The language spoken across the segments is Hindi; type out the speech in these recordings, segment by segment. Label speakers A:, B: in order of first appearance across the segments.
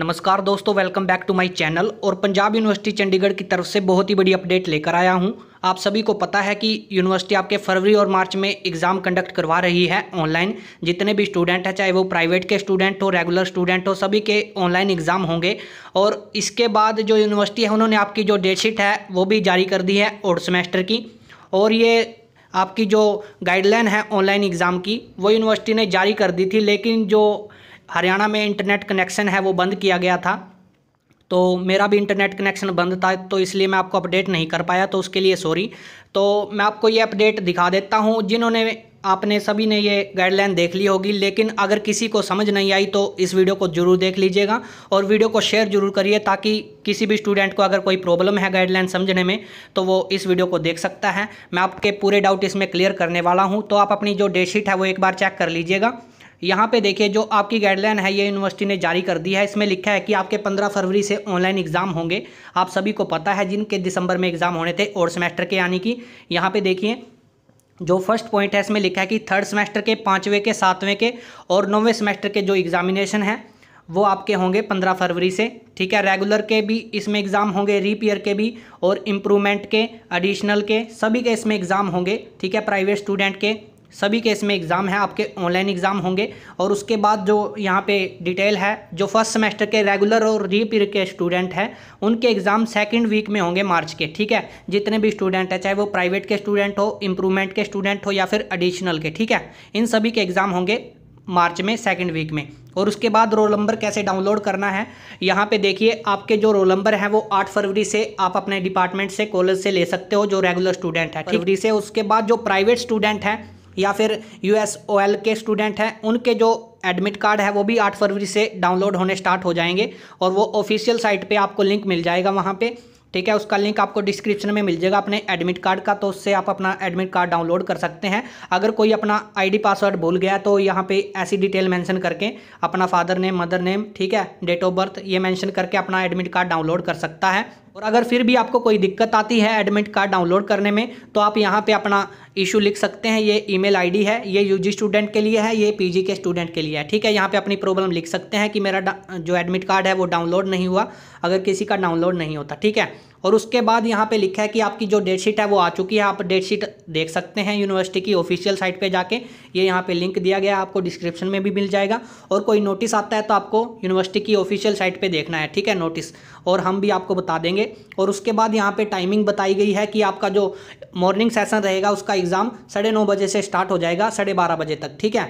A: नमस्कार दोस्तों welcome back to my channel और पंजाब यूनिवर्सिटी चंडीगढ़ की तरफ से बहुत ही बड़ी अपडेट लेकर आया हूं आप सभी को पता है कि यूनिवर्सिटी आपके फरवरी और मार्च में एग्ज़ाम कंडक्ट करवा रही है ऑनलाइन जितने भी स्टूडेंट हैं चाहे वो प्राइवेट के स्टूडेंट हो रेगुलर स्टूडेंट हो सभी के ऑनलाइन एग्ज़ाम होंगे और इसके बाद जो यूनिवर्सिटी है उन्होंने आपकी जो डेटशीट है वो भी जारी कर दी है और सेमेस्टर की और ये आपकी जो गाइडलाइन है ऑनलाइन एग्ज़ाम की वो यूनिवर्सिटी ने जारी कर दी थी लेकिन जो हरियाणा में इंटरनेट कनेक्शन है वो बंद किया गया था तो मेरा भी इंटरनेट कनेक्शन बंद था तो इसलिए मैं आपको अपडेट नहीं कर पाया तो उसके लिए सॉरी तो मैं आपको ये अपडेट दिखा देता हूँ जिन्होंने आपने सभी ने ये गाइडलाइन देख ली होगी लेकिन अगर किसी को समझ नहीं आई तो इस वीडियो को जरूर देख लीजिएगा और वीडियो को शेयर जरूर करिए ताकि किसी भी स्टूडेंट को अगर कोई प्रॉब्लम है गाइडलाइन समझने में तो वो इस वीडियो को देख सकता है मैं आपके पूरे डाउट इसमें क्लियर करने वाला हूँ तो आप अपनी जो डेट शीट है वो एक बार चेक कर लीजिएगा यहाँ पे देखिए जो आपकी गाइडलाइन है ये यूनिवर्सिटी ने जारी कर दी है इसमें लिखा है कि आपके पंद्रह फरवरी से ऑनलाइन एग्ज़ाम होंगे आप सभी को पता है जिनके दिसंबर में एग्ज़ाम होने थे और सेमेस्टर के यानी कि यहाँ पे देखिए जो फर्स्ट पॉइंट है इसमें लिखा है कि थर्ड सेमेस्टर के पाँचवें के सातवें के और नौवें सेमेस्टर के जो एग्ज़ामिनेशन हैं वो आपके होंगे पंद्रह फरवरी से ठीक है रेगुलर के भी इसमें एग्ज़ाम होंगे रीपियर के भी और इम्प्रूवमेंट के एडिशनल के सभी के इसमें एग्ज़ाम होंगे ठीक है प्राइवेट स्टूडेंट के सभी के इसमें एग्ज़ाम है आपके ऑनलाइन एग्ज़ाम होंगे और उसके बाद जो यहाँ पे डिटेल है जो फर्स्ट सेमेस्टर के रेगुलर और रीपीर के स्टूडेंट हैं उनके एग्ज़ाम सेकंड वीक में होंगे मार्च के ठीक है जितने भी स्टूडेंट हैं चाहे वो प्राइवेट के स्टूडेंट हो इम्प्रूवमेंट के स्टूडेंट हो या फिर एडिशनल के ठीक है इन सभी के एग्ज़ाम होंगे मार्च में सेकेंड वीक में और उसके बाद रोल नंबर कैसे डाउनलोड करना है यहाँ पे देखिए आपके जो रोल नंबर हैं वो आठ फरवरी से आप अपने डिपार्टमेंट से कॉलेज से ले सकते हो जो रेगुलर स्टूडेंट है फरवरी से उसके बाद जो प्राइवेट स्टूडेंट हैं या फिर यू के स्टूडेंट हैं उनके जो एडमिट कार्ड है वो भी आठ फरवरी से डाउनलोड होने स्टार्ट हो जाएंगे और वो ऑफिशियल साइट पे आपको लिंक मिल जाएगा वहाँ पे ठीक है उसका लिंक आपको डिस्क्रिप्शन में मिल जाएगा अपने एडमिट कार्ड का तो उससे आप अपना एडमिट कार्ड डाउनलोड कर सकते हैं अगर कोई अपना आईडी पासवर्ड भूल गया तो यहाँ पे ऐसी डिटेल मेंशन करके अपना फादर नेम मदर नेम ठीक है डेट ऑफ बर्थ ये मेंशन करके अपना एडमिट कार्ड डाउनलोड कर सकता है और अगर फिर भी आपको कोई दिक्कत आती है एडमिट कार्ड डाउनलोड करने में तो आप यहाँ पे अपना इशू लिख सकते हैं ये ईमेल आईडी है ये यूजी स्टूडेंट के लिए है ये पीजी के स्टूडेंट के लिए है ठीक है यहाँ पे अपनी प्रॉब्लम लिख सकते हैं कि मेरा जो एडमिट कार्ड है वो डाउनलोड नहीं हुआ अगर किसी का डाउनलोड नहीं होता ठीक है और उसके बाद यहाँ पे लिखा है कि आपकी जो डेट शीट है वो आ चुकी है आप डेट शीट देख सकते हैं यूनिवर्सिटी की ऑफिशियल साइट पे जाके ये यहाँ पे लिंक दिया गया है आपको डिस्क्रिप्शन में भी मिल जाएगा और कोई नोटिस आता है तो आपको यूनिवर्सिटी की ऑफिशियल साइट पर देखना है ठीक है नोटिस और हम भी आपको बता देंगे और उसके बाद यहाँ पर टाइमिंग बताई गई है कि आपका जो मॉर्निंग सेसन रहेगा उसका एग्ज़ाम साढ़े बजे से स्टार्ट हो जाएगा साढ़े बजे तक ठीक है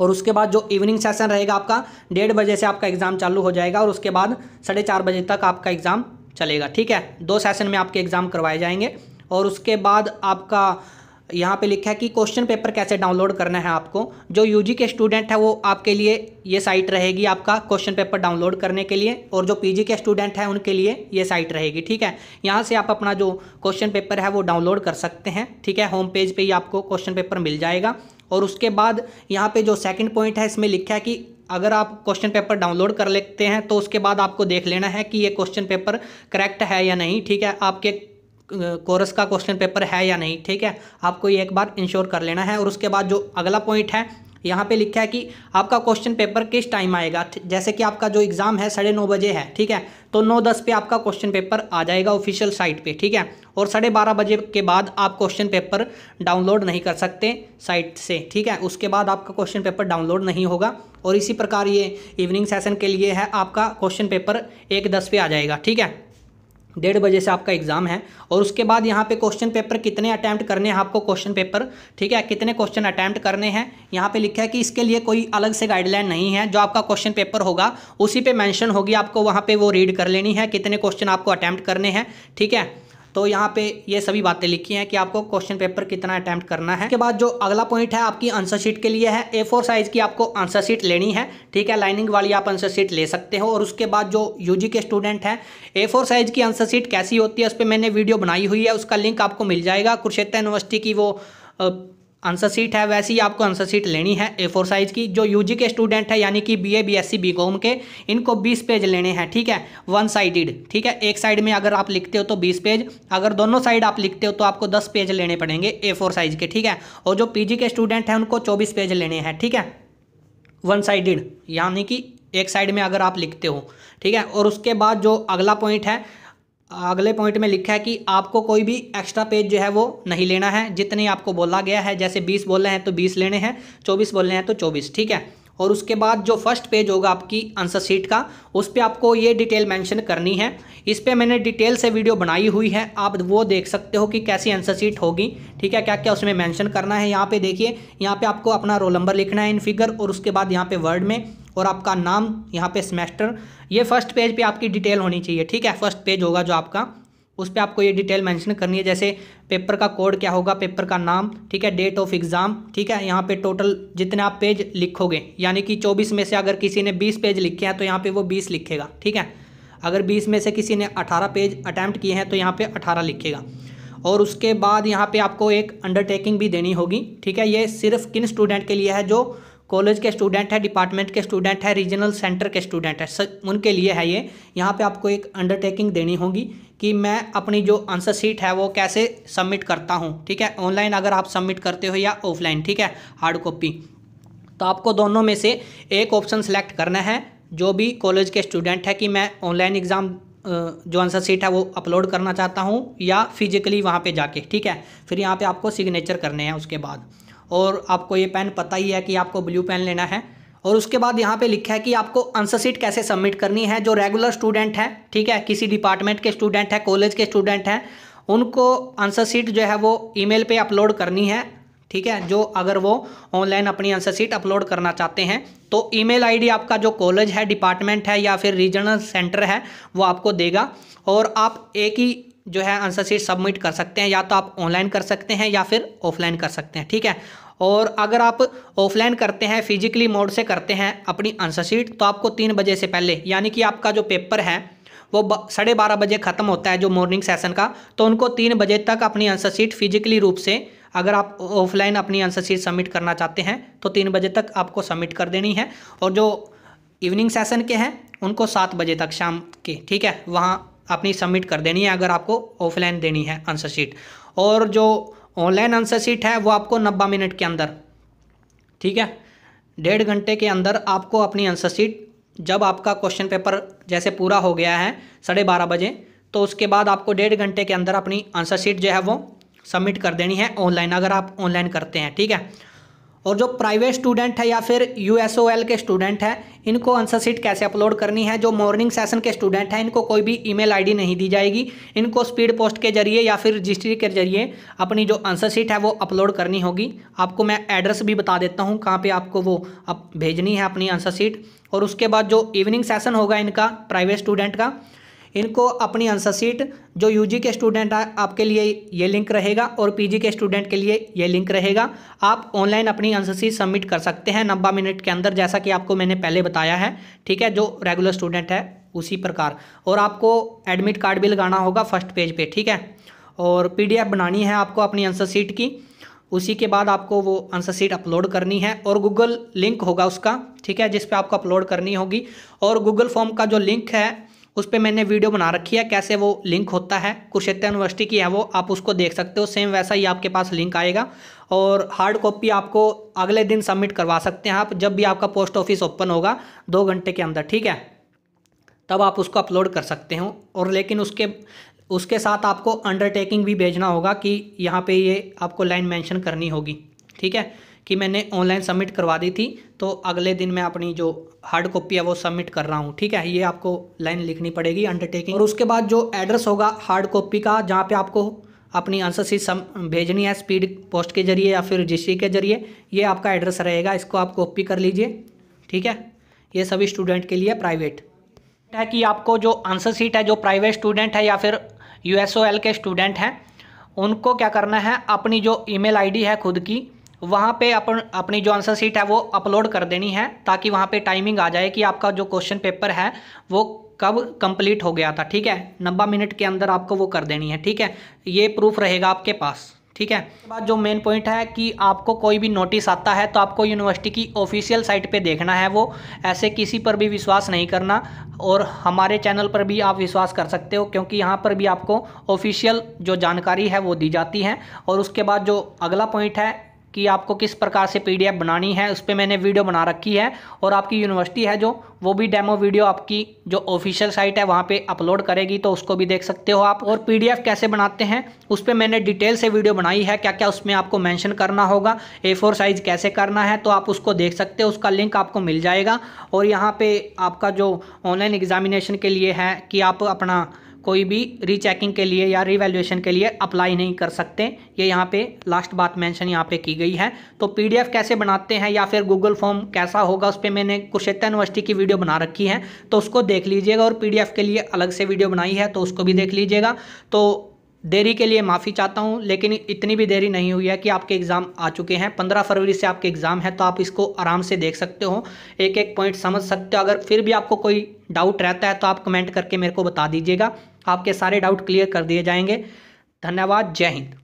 A: और उसके बाद जो इवनिंग सेशन रहेगा आपका डेढ़ बजे से आपका एग्ज़ाम चालू हो जाएगा और उसके बाद साढ़े चार बजे तक आपका एग्ज़ाम चलेगा ठीक है दो सेशन में आपके एग्ज़ाम करवाए जाएंगे और उसके बाद आपका यहाँ पे लिखा है कि क्वेश्चन पेपर कैसे डाउनलोड करना है आपको जो यूजी के स्टूडेंट है वो आपके लिए ये साइट रहेगी आपका क्वेश्चन पेपर डाउनलोड करने के लिए और जो पीजी के स्टूडेंट हैं उनके लिए ये साइट रहेगी ठीक है यहाँ से आप अपना जो क्वेश्चन पेपर है वो डाउनलोड कर सकते हैं ठीक है होम पेज पर पे ही आपको क्वेश्चन पेपर मिल जाएगा और उसके बाद यहाँ पे जो सेकंड पॉइंट है इसमें लिखा है कि अगर आप क्वेश्चन पेपर डाउनलोड कर लेते हैं तो उसके बाद आपको देख लेना है कि ये क्वेश्चन पेपर करेक्ट है या नहीं ठीक है आपके कोर्स का क्वेश्चन पेपर है या नहीं ठीक है आपको ये एक बार इंश्योर कर लेना है और उसके बाद जो अगला पॉइंट है यहाँ पे लिखा है कि आपका क्वेश्चन पेपर किस टाइम आएगा जैसे कि आपका जो एग्ज़ाम है साढ़े नौ बजे है ठीक है तो नौ दस पे आपका क्वेश्चन पेपर आ जाएगा ऑफिशियल साइट पे ठीक है और साढ़े बारह बजे के बाद आप क्वेश्चन पेपर डाउनलोड नहीं कर सकते साइट से ठीक है उसके बाद आपका क्वेश्चन पेपर डाउनलोड नहीं होगा और इसी प्रकार ये इवनिंग सेशन के लिए है आपका क्वेश्चन पेपर एक दस पे आ जाएगा ठीक है डेढ़ बजे से आपका एग्ज़ाम है और उसके बाद यहाँ पे क्वेश्चन पेपर कितने अटैम्प्ट करने हैं आपको क्वेश्चन पेपर ठीक है कितने क्वेश्चन अटैम्प्ट करने हैं यहाँ पे लिखा है कि इसके लिए कोई अलग से गाइडलाइन नहीं है जो आपका क्वेश्चन पेपर होगा उसी पे मेंशन होगी आपको वहाँ पे वो रीड कर लेनी है कितने क्वेश्चन आपको अटैम्प्ट करने हैं ठीक है तो यहाँ पे ये सभी बातें लिखी हैं कि आपको क्वेश्चन पेपर कितना अटैम्प्ट करना है के बाद जो अगला पॉइंट है आपकी आंसर शीट के लिए है ए साइज़ की आपको आंसर शीट लेनी है ठीक है लाइनिंग वाली आप आंसर शीट ले सकते हो और उसके बाद जो यू के स्टूडेंट हैं ए साइज़ की आंसर शीट कैसी होती है उस पर मैंने वीडियो बनाई हुई है उसका लिंक आपको मिल जाएगा कुरुक्षेत्र यूनिवर्सिटी की वो आंसर सीट है वैसी ही आपको आंसर सीट लेनी है ए फोर साइज़ की जो यूजी के स्टूडेंट है यानी कि बीए बीएससी बीकॉम के इनको 20 पेज लेने हैं ठीक है वन साइडेड ठीक है एक साइड में अगर आप लिखते हो तो 20 पेज अगर दोनों साइड आप लिखते हो तो आपको 10 पेज लेने पड़ेंगे ए फोर साइज़ के ठीक है और जो पीजी के स्टूडेंट हैं उनको चौबीस पेज लेने हैं ठीक है वन साइडेड यानी कि एक साइड में अगर आप लिखते हो ठीक है और उसके बाद जो अगला पॉइंट है अगले पॉइंट में लिखा है कि आपको कोई भी एक्स्ट्रा पेज जो है वो नहीं लेना है जितने आपको बोला गया है जैसे बीस बोले हैं तो बीस लेने हैं चौबीस बोलने हैं तो चौबीस ठीक है और उसके बाद जो फर्स्ट पेज होगा आपकी आंसर शीट का उस पर आपको ये डिटेल मेंशन करनी है इस पर मैंने डिटेल से वीडियो बनाई हुई है आप वो देख सकते हो कि कैसी आंसर शीट होगी ठीक है क्या क्या उसमें मेंशन करना है यहाँ पे देखिए यहाँ पे आपको अपना रोल नंबर लिखना है इन फिगर और उसके बाद यहाँ पे वर्ड में और आपका नाम यहाँ पे सेमेस्टर ये फर्स्ट पेज पे आपकी डिटेल होनी चाहिए ठीक है फर्स्ट पेज होगा जो आपका उस पर आपको ये डिटेल मेंशन करनी है जैसे पेपर का कोड क्या होगा पेपर का नाम ठीक है डेट ऑफ एग्ज़ाम ठीक है यहाँ पे टोटल जितने आप पेज लिखोगे यानी कि चौबीस में से अगर किसी ने बीस पेज लिखे हैं तो यहाँ पर वो बीस लिखेगा ठीक है अगर 20 में से किसी ने 18 पेज अटैम्प्ट किए हैं तो यहाँ पे 18 लिखेगा और उसके बाद यहाँ पे आपको एक अंडरटेकिंग भी देनी होगी ठीक है ये सिर्फ किन स्टूडेंट के लिए है जो कॉलेज के स्टूडेंट है डिपार्टमेंट के स्टूडेंट है रीजनल सेंटर के स्टूडेंट है सब उनके लिए है ये यहाँ पे आपको एक अंडरटेकिंग देनी होगी कि मैं अपनी जो आंसर सीट है वो कैसे सबमिट करता हूँ ठीक है ऑनलाइन अगर आप सबमिट करते हो या ऑफलाइन ठीक है हार्ड कॉपी तो आपको दोनों में से एक ऑप्शन सेलेक्ट करना है जो भी कॉलेज के स्टूडेंट है कि मैं ऑनलाइन एग्ज़ाम जो आंसर सीट है वो अपलोड करना चाहता हूँ या फिजिकली वहाँ पे जाके ठीक है फिर यहाँ पे आपको सिग्नेचर करने हैं उसके बाद और आपको ये पेन पता ही है कि आपको ब्लू पेन लेना है और उसके बाद यहाँ पे लिखा है कि आपको आंसर सीट कैसे सबमिट करनी है जो रेगुलर स्टूडेंट है ठीक है किसी डिपार्टमेंट के स्टूडेंट है कॉलेज के स्टूडेंट हैं उनको आंसर सीट जो है वो ईमेल पे अपलोड करनी है ठीक है जो अगर वो ऑनलाइन अपनी आंसर सीट अपलोड करना चाहते हैं तो ईमेल आईडी आपका जो कॉलेज है डिपार्टमेंट है या फिर रीजनल सेंटर है वो आपको देगा और आप एक ही जो है आंसर शीट सबमिट कर सकते हैं या तो आप ऑनलाइन कर सकते हैं या फिर ऑफलाइन कर सकते हैं ठीक है और अगर आप ऑफलाइन करते हैं फिजिकली मोड से करते हैं अपनी आंसर शीट तो आपको तीन बजे से पहले यानी कि आपका जो पेपर है वो साढ़े बारह बजे ख़त्म होता है जो मॉर्निंग सेशन का तो उनको तीन बजे तक अपनी आंसर शीट फिजिकली रूप से अगर आप ऑफलाइन अपनी आंसर शीट सबमिट करना चाहते हैं तो तीन बजे तक आपको सबमिट कर देनी है और जो इवनिंग सेशन के हैं उनको सात बजे तक शाम के ठीक है वहाँ अपनी सबमिट कर देनी है अगर आपको ऑफलाइन देनी है आंसर शीट और जो ऑनलाइन आंसर शीट है वो आपको नब्बे मिनट के अंदर ठीक है डेढ़ घंटे के अंदर आपको अपनी आंसर शीट जब आपका क्वेश्चन पेपर जैसे पूरा हो गया है साढ़े बारह बजे तो उसके बाद आपको डेढ़ घंटे के अंदर अपनी आंसर शीट जो है वो सबमिट कर देनी है ऑनलाइन अगर आप ऑनलाइन करते हैं ठीक है और जो प्राइवेट स्टूडेंट है या फिर यू के स्टूडेंट हैं इनको आंसर शीट कैसे अपलोड करनी है जो मॉर्निंग सेशन के स्टूडेंट हैं इनको कोई भी ईमेल आईडी नहीं दी जाएगी इनको स्पीड पोस्ट के जरिए या फिर रजिस्ट्री के जरिए अपनी जो आंसर शीट है वो अपलोड करनी होगी आपको मैं एड्रेस भी बता देता हूँ कहाँ पर आपको वो अप भेजनी है अपनी आंसर शीट और उसके बाद जो इवनिंग सेशन होगा इनका प्राइवेट स्टूडेंट का इनको अपनी आंसर शीट जो यूजी के स्टूडेंट हैं आपके लिए ये लिंक रहेगा और पीजी के स्टूडेंट के लिए ये लिंक रहेगा आप ऑनलाइन अपनी आंसर शीट सबमिट कर सकते हैं नब्बे मिनट के अंदर जैसा कि आपको मैंने पहले बताया है ठीक है जो रेगुलर स्टूडेंट है उसी प्रकार और आपको एडमिट कार्ड भी लगाना होगा फर्स्ट पेज पर ठीक है और पी बनानी है आपको अपनी आंसर सीट की उसी के बाद आपको वो आंसर सीट अपलोड करनी है और गूगल लिंक होगा उसका ठीक है जिस पे आपको अपलोड करनी होगी और गूगल फॉर्म का जो लिंक है उस पर मैंने वीडियो बना रखी है कैसे वो लिंक होता है कुरुक्षेत्र यूनिवर्सिटी की है वो आप उसको देख सकते हो सेम वैसा ही आपके पास लिंक आएगा और हार्ड कॉपी आपको अगले दिन सबमिट करवा सकते हैं आप जब भी आपका पोस्ट ऑफिस ओपन होगा दो घंटे के अंदर ठीक है तब आप उसको अपलोड कर सकते हो और लेकिन उसके उसके साथ आपको अंडरटेकिंग भी भेजना होगा कि यहाँ पे ये आपको लाइन मेंशन करनी होगी ठीक है कि मैंने ऑनलाइन सबमिट करवा दी थी तो अगले दिन मैं अपनी जो हार्ड कॉपी है वो सबमिट कर रहा हूँ ठीक है ये आपको लाइन लिखनी पड़ेगी अंडरटेकिंग और उसके बाद जो एड्रेस होगा हार्ड कॉपी का जहाँ पर आपको अपनी आंसर शीट सम भेजनी है स्पीड पोस्ट के जरिए या फिर रजिस्ट्री के जरिए ये आपका एड्रेस रहेगा इसको आप कॉपी कर लीजिए ठीक है ये सभी स्टूडेंट के लिए प्राइवेट है कि आपको जो आंसर शीट है जो प्राइवेट स्टूडेंट है या फिर यू के स्टूडेंट हैं उनको क्या करना है अपनी जो ईमेल आईडी है खुद की वहाँ पे अपन अपनी जो आंसर सीट है वो अपलोड कर देनी है ताकि वहाँ पे टाइमिंग आ जाए कि आपका जो क्वेश्चन पेपर है वो कब कंप्लीट हो गया था ठीक है नब्बे मिनट के अंदर आपको वो कर देनी है ठीक है ये प्रूफ रहेगा आपके पास ठीक है उसके बाद जो मेन पॉइंट है कि आपको कोई भी नोटिस आता है तो आपको यूनिवर्सिटी की ऑफिशियल साइट पे देखना है वो ऐसे किसी पर भी विश्वास नहीं करना और हमारे चैनल पर भी आप विश्वास कर सकते हो क्योंकि यहाँ पर भी आपको ऑफिशियल जो जानकारी है वो दी जाती है और उसके बाद जो अगला पॉइंट है कि आपको किस प्रकार से पीडीएफ बनानी है उस पर मैंने वीडियो बना रखी है और आपकी यूनिवर्सिटी है जो वो भी डेमो वीडियो आपकी जो ऑफिशियल साइट है वहाँ पे अपलोड करेगी तो उसको भी देख सकते हो आप और पीडीएफ कैसे बनाते हैं उस पर मैंने डिटेल से वीडियो बनाई है क्या क्या उसमें आपको मैंशन करना होगा ए फोर साइज कैसे करना है तो आप उसको देख सकते हो उसका लिंक आपको मिल जाएगा और यहाँ पर आपका जो ऑनलाइन एग्जामिनेशन के लिए है कि आप अपना कोई भी रीचेकिंग के लिए या रिवेल्युएशन के लिए अप्लाई नहीं कर सकते ये यहाँ पे लास्ट बात मेंशन यहाँ पे की गई है तो पीडीएफ कैसे बनाते हैं या फिर गूगल फॉर्म कैसा होगा उस पर मैंने कुशेता यूनिवर्सिटी की वीडियो बना रखी है तो उसको देख लीजिएगा और पी के लिए अलग से वीडियो बनाई है तो उसको भी देख लीजिएगा तो देरी के लिए माफ़ी चाहता हूँ लेकिन इतनी भी देरी नहीं हुई है कि आपके एग्ज़ाम आ चुके हैं पंद्रह फरवरी से आपके एग्ज़ाम है तो आप इसको आराम से देख सकते हो एक एक पॉइंट समझ सकते हो अगर फिर भी आपको कोई डाउट रहता है तो आप कमेंट करके मेरे को बता दीजिएगा आपके सारे डाउट क्लियर कर दिए जाएंगे धन्यवाद जय हिंद